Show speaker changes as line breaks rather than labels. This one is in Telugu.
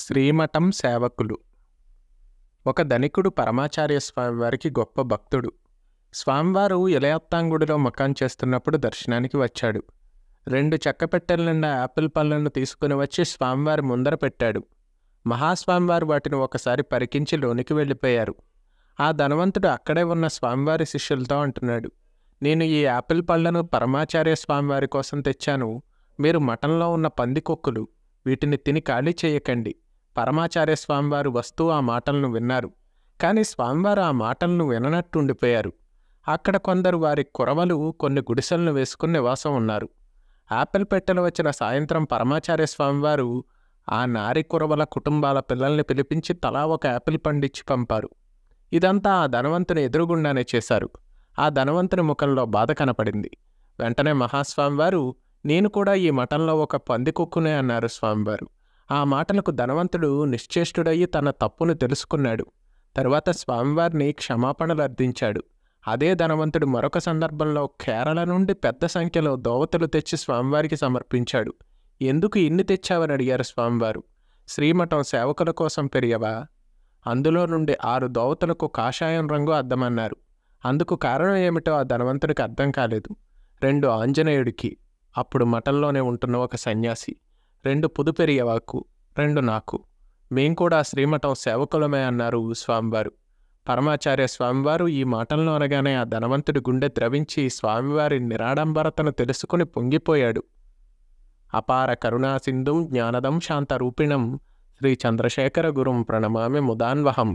శ్రీమఠం సేవకులు ఒక ధనికుడు పరమాచార్య స్వామివారికి గొప్ప భక్తుడు స్వామివారు ఇలయత్తాంగుడిలో మకాన్ చేస్తున్నప్పుడు దర్శనానికి వచ్చాడు రెండు చెక్క పెట్టెల నిండా యాపిల్ పళ్ళను తీసుకుని వచ్చి స్వామివారి ముందర పెట్టాడు మహాస్వామివారు వాటిని ఒకసారి పరికించి లోనికి వెళ్ళిపోయారు ఆ ధనవంతుడు అక్కడే ఉన్న స్వామివారి శిష్యులతో అంటున్నాడు నేను ఈ యాపిల్ పళ్ళను పరమాచార్య స్వామివారి కోసం తెచ్చాను మీరు మఠంలో ఉన్న పందికొక్కులు వీటిని తిని ఖాళీ చేయకండి పరమాచార్య స్వామివారు వస్తూ ఆ మాటలను విన్నారు కాని స్వామివారు ఆ మాటలను విననట్టుండిపోయారు అక్కడ కొందరు వారి కురవలు కొన్ని గుడిసెలను వేసుకుని నివాసం ఉన్నారు ఆపిల్ పెట్టెలు వచ్చిన సాయంత్రం పరమాచార్య స్వామివారు ఆ నారి కురవల కుటుంబాల పిల్లల్ని పిలిపించి తలా ఒక ఆపిల్ పండిచ్చి పంపారు ఇదంతా ఆ ధనవంతుని ఎదురుగుండానే చేశారు ఆ ధనవంతుని ముఖంలో బాధ కనపడింది వెంటనే మహాస్వామివారు నేను కూడా ఈ మఠంలో ఒక పందికొక్కునే అన్నారు స్వామివారు ఆ మాటలకు ధనవంతుడు నిశ్చేష్టుడయ్యి తన తప్పును తెలుసుకున్నాడు తరువాత స్వామివారిని క్షమాపణలు అర్థించాడు అదే ధనవంతుడు మరొక సందర్భంలో కేరళ నుండి పెద్ద సంఖ్యలో దోవతలు తెచ్చి స్వామివారికి సమర్పించాడు ఎందుకు ఇన్ని తెచ్చావని అడిగారు స్వామివారు శ్రీమఠం సేవకుల కోసం పెరిగవా అందులో నుండి ఆరు దోవతలకు కాషాయం రంగు అద్దమన్నారు అందుకు కారణం ఏమిటో ఆ ధనవంతుడికి అర్థం కాలేదు రెండు ఆంజనేయుడికి అప్పుడు మఠంలోనే ఉంటున్న ఒక సన్యాసి రెండు పుదుపెరియవాకు రెండు నాకు మేం కూడా శ్రీమఠం సేవకులమే అన్నారు స్వామివారు పరమాచార్య స్వామివారు ఈ మాటలను అనగానే ఆ ధనవంతుడి గుండె ద్రవించి స్వామివారి నిరాడంబరతను తెలుసుకుని పొంగిపోయాడు అపార కరుణాసింధుం జ్ఞానదం శాంతరూపిణం శ్రీ చంద్రశేఖర గురుం ప్రణమామి ముదాన్వహం